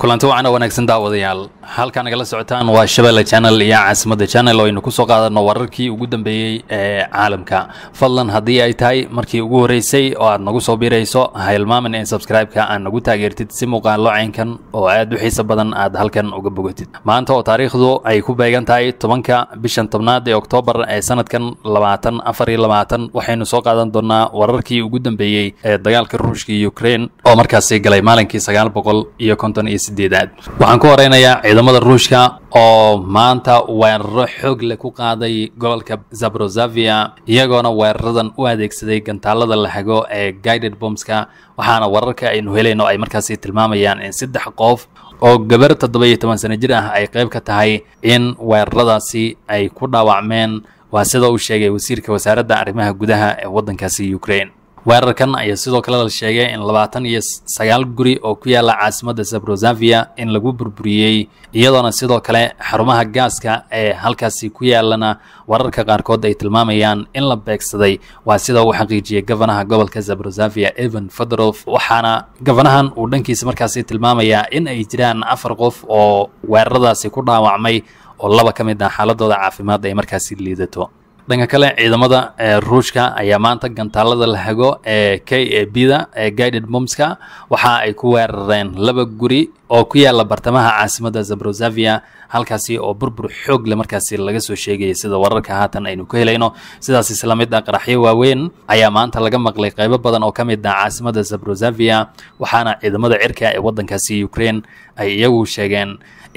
kulanti wacana wanaagsan daawadayaal halkaa nagala socotaan waa shabeelle janal iyo caasimada janal oo aynu ku soo qaadanno wararkii ugu dambeeyey ee caalamka fadlan haddii ay tahay markii ugu horreysay oo aad nagu soo biirayso ha hilmaamin in sabskribeka aad nagu taageertid si muuqaallo caynkan oo aad u xiisa badan aad halkan uga bogatid maanta oo taariikhdu ay ku beegan tahay tobanka bishan tobnaad ee oktoobar ee sanadkan labaatan afar iyo labaatan waxaynu soo qaadan doonaa wararkii ugu dambeeyey ee dagaalka ruushka ukrain oo markaasi galay maalinkii sagaal boqol iyo konton iyo sideedaad waxaan ku horeynayaa ciidamada ruushka oo maanta weeraro xoog le ku qaaday gobolka zabrozavia iyagoona weeraradan u adeegsaday gantaalada la hago ee guided bomska waxaana wararka aynu helayno ay markaasi tilmaamayaan in saddex qof oo gabar toddoba iyo toban sano jir ah ay qayb ka tahay in weeraradaasi ay ku dhaawacmeen waa sida uu sheegay wasiirka wasaaradda arrimaha gudaha ee waddankaasi ukraine weerarkan ayaa sidoo kale la sheegay in labaatan iyo sagaal guri oo ku yaala caasimadda zabrozavia in lagu burburiyey iyadoona sidoo kale xarumaha gaaska ee halkaasi ku yaalana wararka qaarkood ay tilmaamayaan in la beegsaday waa sida uu xaqiijiyey gofanaha gobolka zabrozavia evan federof waxaana gofanahan uu dhankiisa markaasi tilmaamayaa in ay jiraan afar qof oo weeraradaasi ku dhaawacmay oo laba ka mid ah xaaladooda caafimaad ay markaasi liidato dhanka kale ciidamada ruushka ayaa maanta gantaalada la hago ee k a b da ee guided bombska waxa ay ku weerareen laba guri oo ku yaala bartamaha caasimada zabrosavia halkaasi oo burbur xoog le markaasi laga soo sheegayay sida wararka haatan aynu ka helayno sidaas isla mid ah qaraxyo waaweyn ayaa maanta laga maqlay qaybo badan oo ka mid ah caasimada zabrosavia waxaana ciidamada cirka ee waddankaasi ukraine ay iyagu sheegeen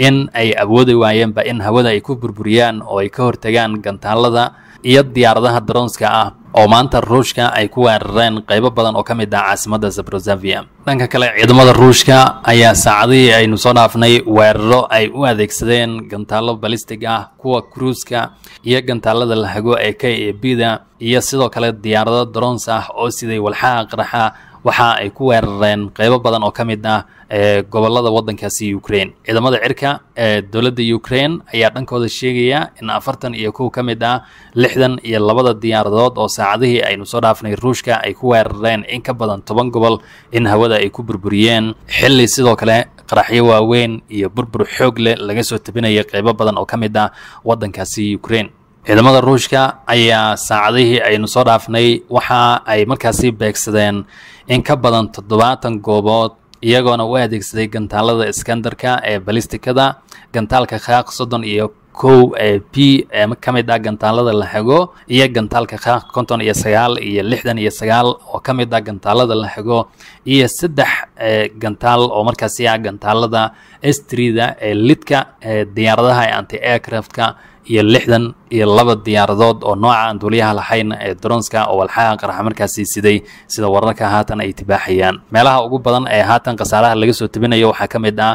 in ay awoodi waayeenba in hawada ay ku burburiyaan oo ay ka hortagaan gantaalada iyo diyaaradaha daroonska ah oo maanta ruushka ay ku weerareen qaybo badan oo ka mid ah caasimadda zabrosavia dhanka kale ciidamada ruushka ayaa saacadihii aynu soo dhaafnay weeraro ay u adeegsadeen gantaallo balistig ah kuwa kruuska iyo gantaalada lahago ee k a b da iyo sidoo kale diyaarado drons ah oo siday walxaha qaraxa waxa ay ku weerareen qeybo badan oo ka mid ah eh, gobollada wadankaasi ukraine ciidamada cirka ee eh, dowladda ukrain ayaa dhankooda sheegaya in afartan iyo kow ka mid ah lixdan iyo labada diyaaradood oo saacadihii aynu soo dhaafnay ruushka ay ku weerareen in ka badan toban gobol in hawada ay ku burburiyeen xilli sidoo kale qaraxyo waaweyn iyo burbur xoog leh laga soo tabinaya qeybo badan oo ka mid ah wadankaasi ukrain ciidamada ruushka ayaa saacadihii aynu soo dhaafnay waxa ay markaasi beegsadeen in ka badan toddobaatan goobood iyagoona u adeegsaday gantaalada iskandarka ee balistikada gantaalka khaaq soddon iyo kow ee p ka mid ah gantaalada la xego iyo gantaalka konton iyo sagaal iyo lixdan iyo sagaal oo ka mid ah gantaalada la xego iyo saddex gantaal oo markaasi ah gantaalada estrida ee lidka ee diyaaradaha ee anti aircraftka iyo lixdan iyo laba diyaaradood oo nooca aan duuliyaha lahayn ee dronska oo walxaha qaraxa markaasi siday sida wararka haatan ay tibaaxayaan meelaha ugu badan ee haatan khasaaraha laga soo tabinayo waxaa ka mid ah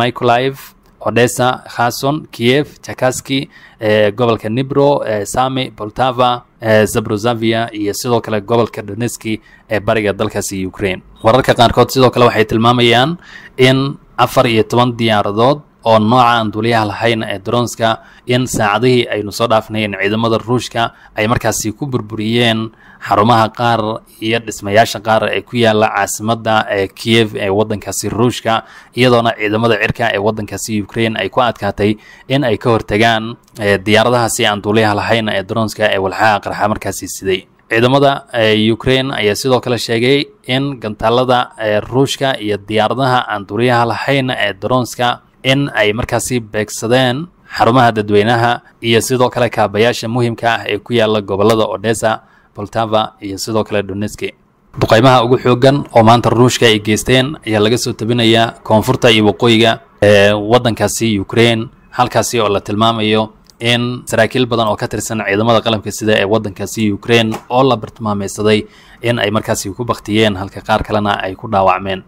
micolive odessa khason kiev jakaski e, gobolka nibro e, sami boltava e, zabrozavia iyo sidoo kale gobolka doneski ee bariga dalkaasi ukraine wararka qaarkood sidoo kale waxay tilmaamayaan in afar iyo toban diyaaradood oo nooca aan duuliyaha lahayn ee dronska in saacadihii aynu soo dhaafnayn ciidamada ruushka ay markaasi ku burburiyeen xarumaha qaar iyo dhismayaasha qaar ee ku yaala caasimada ee kiyev ee waddankaasi ruushka iyadoona ciidamada cirka ee waddankaasi ukrain ay ku adkaatay in ay ka hortagaan eh, diyaaradahaasi aan duuliyaha lahayn ee dronska ee walxaha qarxa markaasi siday ciidamada eh, ukrain ayaa sidoo kale sheegay in gantaalada eh, ruushka iyo diyaaradaha aan duuliyaha lahayn ee dronska in ay markaasi beegsadeen xarumaha dadweynaha iyo sidoo kale kaabayaasha muhiimka ah ee ku yaalla gobollada odesa boltava iyo sidoo kale doneski duqaymaha ugu xoogan oo maanta ruushka ay geysteen ayaa laga soo tabinayaa koonfurta iyo waqooyiga ee waddankaasi ukraine halkaasi oo la tilmaamayo in saraakiil badan oo ka tirsan ciidamada qalamka sida ee waddankaasi ukraine oo la bartilmaameysaday in ay markaasi ku baktiyeen halka qaar kalena ay ku dhaawacmeen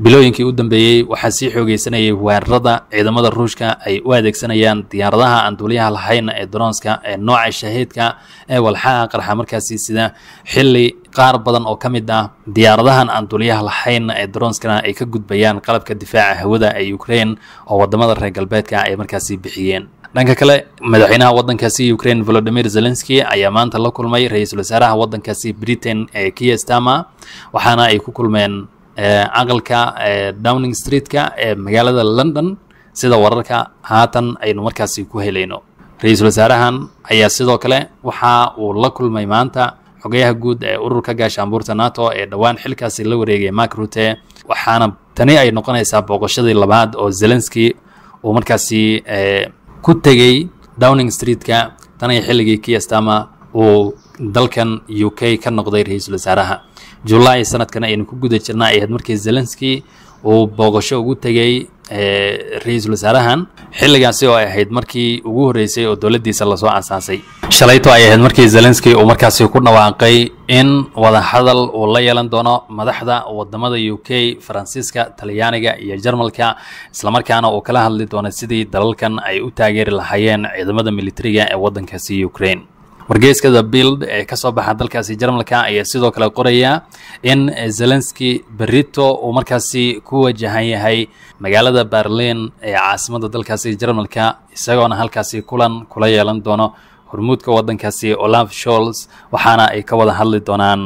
bilooyinkii u dambeeyey waxaa sii xoogeysanayay weerarada ciidamada ruushka ay u adeegsanayaan diyaaradaha aan duuliyaha lahayn ee dronska ee nooca shahiidka ee walxaha qarxa markaasi sida xili qaar badan oo ka mid ah diyaaradahan aan duuliyaha lahayn ee dronskana ay ka gudbayaan qalabka difaaca hawada ee ukrain oo wadamada reer galbeedka ay markaasi bixiyeen dhanka kale madaxweynaha wadankaasi ukrain volodimir zelenski ayaa maanta la kulmay ra-iisul wasaaraha wadankaasi britain ee kiestama waxaana ay ku kulmeen aqalka downing streetka ee magaalada london sida wararka haatan aynu markaasi ku helayno ra-iisul wasaarahan ayaa sidoo kale waxa uu la kulmay maanta xogayaha guud ee ururka gaashaanbuurta nato ee dhowaan xilkaasi la wareegay mark rute waxaana tani ay noqonaysaa booqoshadii labaad oo zelenski uu markaasi ku tegey downing streetka tanay xilligii kiyastama uu dalkan u k ka noqday ra-iisul wasaaraha julaay sanadkan aynu ku guda jirnaa ay ahayd markii zelenski uu booqasho ugu tegey eh, ra-iisul wasaarahan xilligaasi oo ay ahayd markii ugu horreysay oo dowladdiisa lasoo aasaasay shalayto ay ahayd markii zelenski uu markaasi ku dhawaaqay in wadahadal uu la yeelan doono madaxda wadamada u k faransiiska talyaaniga iyo jarmalka islamarkaana uu kala hadli doono sidii dalalkan ay u taageeri lahaayeen ciidamada militariga ee wadankaasi ukrain wargeyska the build ee kasoo baxa dalkaasi jarmalka ayaa sidoo kale qoraya in zelenski berito uu markaasi ku wajahan yahay magaalada berlin ee caasimadda dalkaasi jarmalka isagoona halkaasi kulan kula yeelan doono hormuudka waddankaasi olaf sholz waxaana ay ka wada hadli doonaan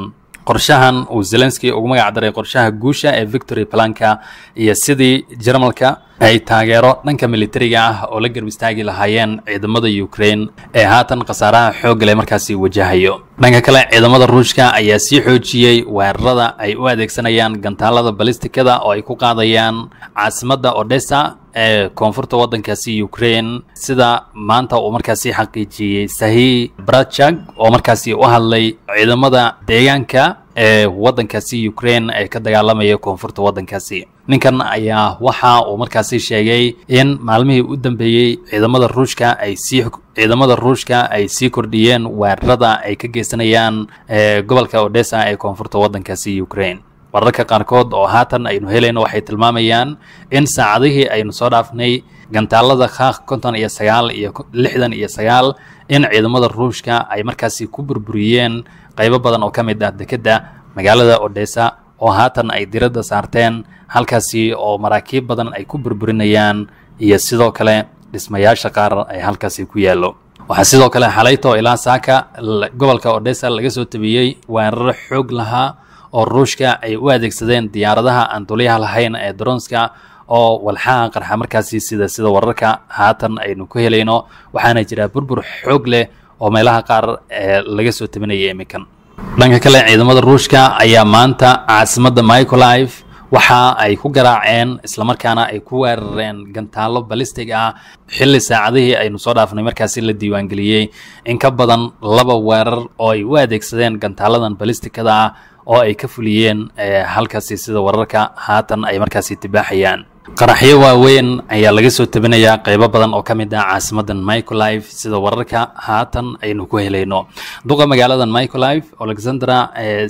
qorshahan uu zelenski ugu magac daray qorshaha guusha ee victory planka iyo sidii jarmalka ay taageero dhanka militariga ah oo la garbistaagi lahaayeen ciidamada ukrain ee haatan khasaaraha xoogga leh markaasi wajahayo dhanka kale ciidamada ruushka ayaa sii xoojiyey weerarada ay u adeegsanayaan gantaalada balistikada oo ay ku qaadayaan caasimadda odessa ee koonfurta waddankaasi ukrain sida maanta uu markaasi xaqiijiyey sahii brachag oo markaasi u hadlay ciidamada deegaanka ee waddankaasi ukrain ee ka dagaalamaya koonfurta waddankaasi ninkan ayaa waxa uu markaasi sheegay in maalmihii u dambeeyey ciidamada ruushka ay sii ciidamada ruushka ay sii kordhiyeen weerarada ay ka geysanayaan gobolka odessa ee koonfurta waddankaasi ukrain wararka qaarkood oo haatan aynu helayno waxay tilmaamayaan in saacadihii aynu soo dhaafnay gantaalada kaakh konton iyo sagaal iyo lixdan iyo sagaal in ciidamada ruushka ay markaasi ku burburiyeen qaybo badan oo ka mid ah dekedda magaalada odesa oo haatan ay diradda saarteen halkaasi oo maraakiib badan ay ku burburinayaan iyo sidoo kale dhismayaasha qaar ay halkaasi ku yaallo waxaa sidoo kale xalayto ilaa saaka gobolka odesa laga soo tabiyey weeraro xoog lahaa oo ruushka ay u adeegsadeen diyaaradaha aan duliyaha lahayn ee dronska oo walxaha qarxa markaasi sida sida wararka haatan aynu ku helayno waxaana jira burbur xoog leh oo meelaha qaar ee eh, laga soo tabinaya imikan dhanka kale ciidamada ruushka ayaa maanta caasimadda micolive waxa ay ku garaaceen islamarkaana ay ku weerareen gantaalo balistig ah xilli saacadihii aynu soo dhaafnay markaasi la diiwaangeliyey in ka badan laba weerar oo ay u adeegsadeen gantaaladan balistikada ah oo ay ka fuliyeen eh, halkaasi sida wararka haatan ay markaasi tibaaxayaan qaraxyo waaweyn ayaa laga soo tabinayaa qaybo badan oo ka mid ah caasimadan micolife sida wararka haatan aynu ku helayno duqa magaalada micolife alexandra eh,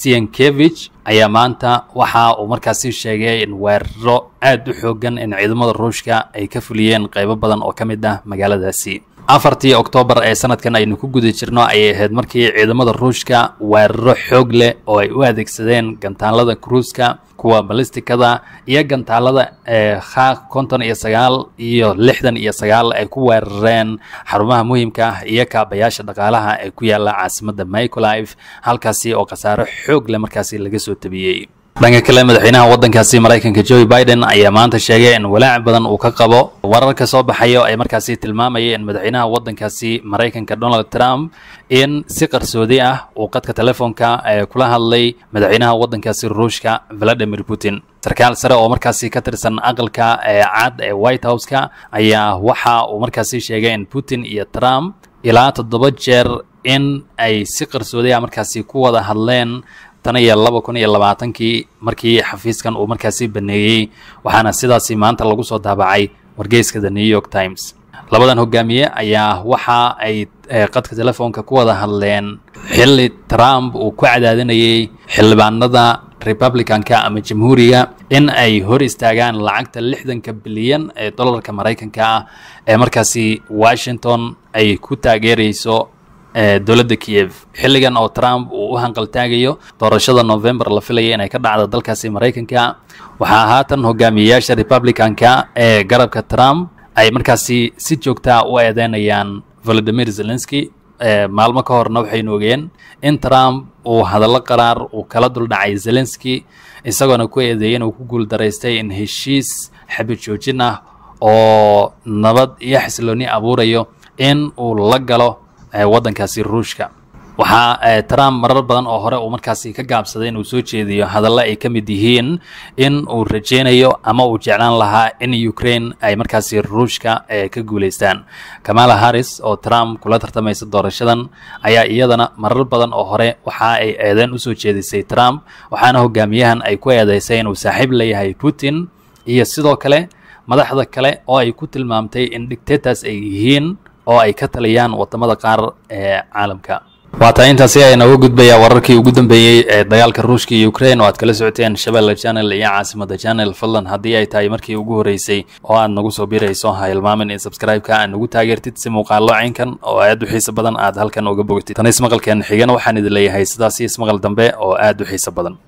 sienkevich ayaa maanta waxa uu markaasi sheegay in weeraro aada u xoogan in ciidamada ruushka ay ka fuliyeen qaybo badan oo ka mid ah magaaladaasi afartii oktoobar ee sanadkan aynu ku guda jirno ayay ahayd markii ciidamada ruushka weeraro xoog leh oo ay u adeegsadeen gantaalada kruuska kuwa balistikada iyo gantaalada ee eh, khaaq konton iyo sagaal iyo lixdan iyo sagaal ay ku weerareen xarumaha muhiimka ah iyo kaabayaasha dhaqaalaha ee ku yaalla caasimadda micolife halkaasi oo khasaaro xoog leh markaasi laga soo tabiyey dhanka kale madaxweynaha waddankaasi maraykanka joe biden ayaa maanta sheegay in walaac badan uu ka qabo wararka soo baxaya ay markaasi tilmaamayay in madaxweynaha waddankaasi maraykanka donald trump in si qarsoodi ah uu qadka telefoonka ee kula hadlay madaxweynaha waddankaasi ruushka valadimir putin sarkaal sare oo markaasi ka tirsan aqalka ee cad ee white house-ka ayaa waxa uu markaasi sheegay in putin iyo trump ilaa toddoba jeer in ay si qarsoodi ah markaasi ku wada hadleen tan iyo laba kun iyo labaatankii markii xafiiskan uu markaasi baneeyey waxaana sidaasi maanta lagu soo daabacay wargeyska the new york times labadan hogaamiye ayaa waxa ay qadka eh, telefoonka ku wada hadleen xilli trump uu ku cadaadinayay xildhibaanada republicanka ama jamhuuriga in ay hor istaagaan lacagta lixdanka bilyan ee dollarka maraykanka ah ee markaasi washington ay ku taageerayso dowladda kiyev xilligan oo trump uu u hanqaltaagayo doorashada november la filaya inay ka dhacdo dalkaasi maraykanka waxaa haatan hogaamiyeyaasha republicanka ee garabka trump ay markaasi si joogtaa u eedeynayaan volodimir zelenski maalmo ka horna waxaynu ogeen in trump uu hadallo qaraar uu kala duldhacay zelenski isagoona ku eedeeyey inuu ku guuldaraystay in heshiis xabid joojin ah oo nabad iyo xasilooni abuurayo in uu la galo wadankaasi ruushka waxaa trump marar badan oo hore uu markaasi ka gaabsaday inuu soo jeediyo hadalla ay ka mid yihiin in uu rajaynayo ama uu jeclaan lahaa in ukrain ay markaasi ruushka ka guulaystaan kamala harris oo trump kula tartamaysa doorashadan ayaa iyadana marar badan oo hore waxa ay eedeen usoo jeedisay trump waxaana hogaamiyahan ay ku eedeysay inuu saaxiib leeyahay putin iyo sidoo kale madaxda kale oo ay ku tilmaamtay in dictators ay yihiin oo ay ka taliyaan wadamada qaar ee caalamka waataa intaasi ayaa inooga gudbayaa wararkii ugu dambeeyey ee dagaalka ruushka iyo ukraine oo aad kala socoteen shabeelle janel iyo caasimada janel fadlan haddii ay tahay markii ugu horreysay oo aad nagu soo biirayso ha hilmaamin in subscribe-ka aad nagu taageertid si muuqaallo caynkan oo aad u xiiso badan aad halkan uga bogatid tan ismaqalkeen xigana waxaan idin leeyahay sidaasi ismaqal dambe oo aad u xiiso badan